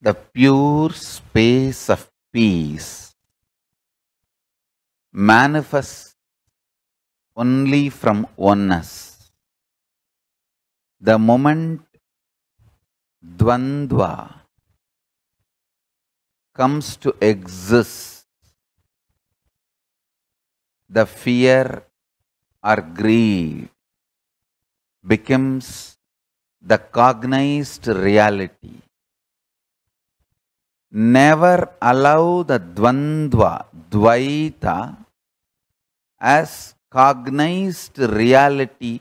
the pure space of peace manifests only from oneness. The moment Dvandva comes to exist, the fear or greed becomes the cognized reality never allow the dvandva, dvaita as cognized reality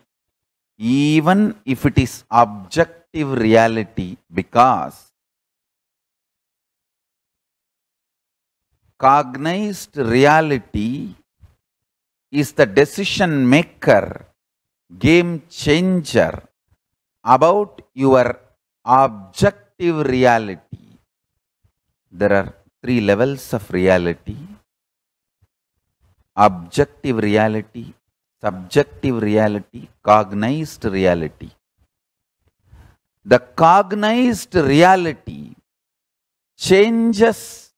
even if it is objective reality because cognized reality is the decision maker, game changer about your objective reality there are three levels of reality objective reality, subjective reality, cognized reality. The cognized reality changes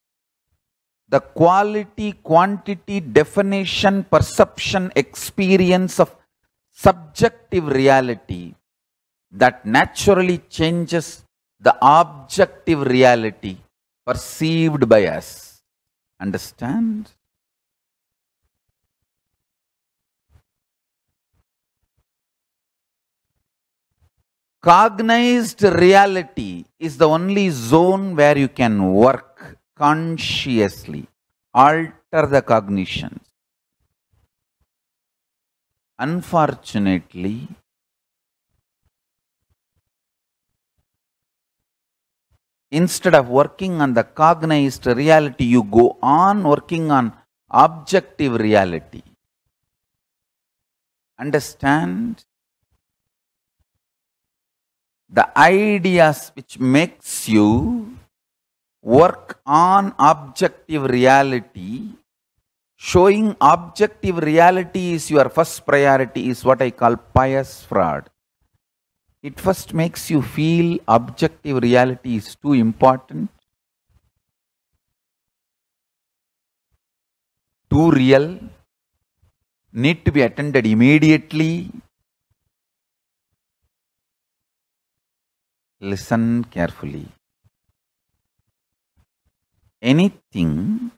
the quality, quantity, definition, perception, experience of subjective reality that naturally changes the objective reality perceived by us. Understand? Cognized reality is the only zone where you can work consciously, alter the cognitions. Unfortunately, Instead of working on the cognized reality, you go on working on objective reality. Understand? The ideas which makes you work on objective reality, showing objective reality is your first priority is what I call pious fraud it first makes you feel objective reality is too important, too real, need to be attended immediately. Listen carefully. Anything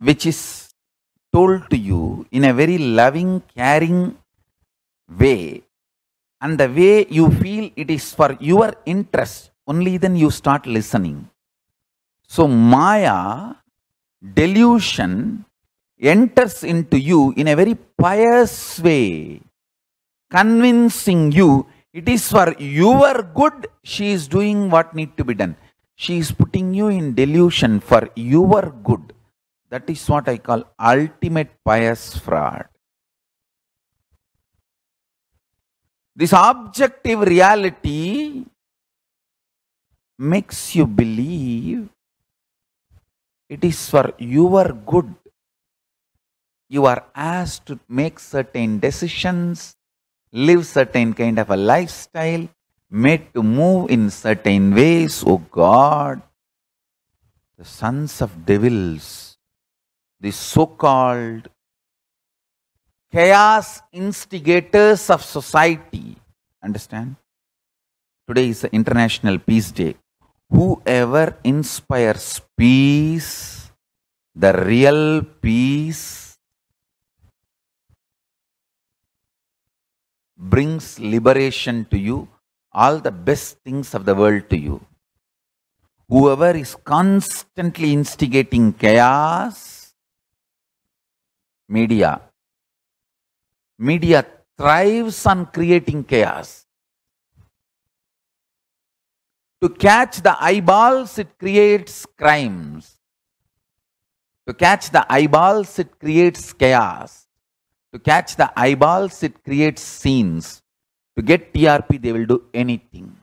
which is told to you in a very loving, caring way and the way you feel it is for your interest, only then you start listening. So, Maya, delusion, enters into you in a very pious way, convincing you it is for your good she is doing what need to be done. She is putting you in delusion for your good. That is what I call ultimate pious fraud. This objective reality makes you believe it is for your good. You are asked to make certain decisions, live certain kind of a lifestyle, made to move in certain ways. Oh God, the sons of devils, the so-called chaos instigators of society. Understand? Today is the International Peace Day. Whoever inspires peace, the real peace, brings liberation to you, all the best things of the world to you. Whoever is constantly instigating chaos, media, Media thrives on creating chaos. To catch the eyeballs, it creates crimes. To catch the eyeballs, it creates chaos. To catch the eyeballs, it creates scenes. To get TRP, they will do anything.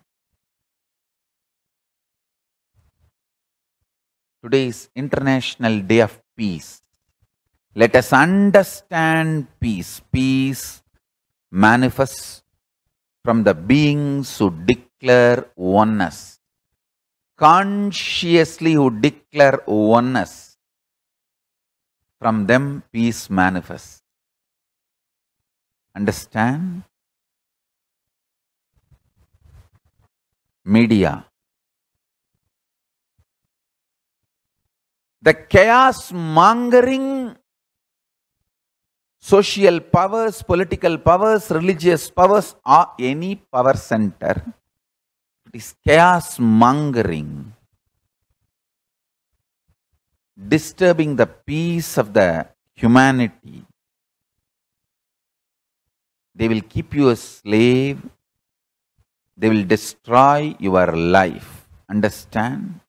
Today is International Day of Peace. Let us understand peace. Peace manifests from the beings who declare oneness. Consciously who declare oneness. From them peace manifests. Understand? Media. The chaos mongering social powers, political powers, religious powers, or any power center. It is chaos mongering, disturbing the peace of the humanity. They will keep you a slave, they will destroy your life. Understand?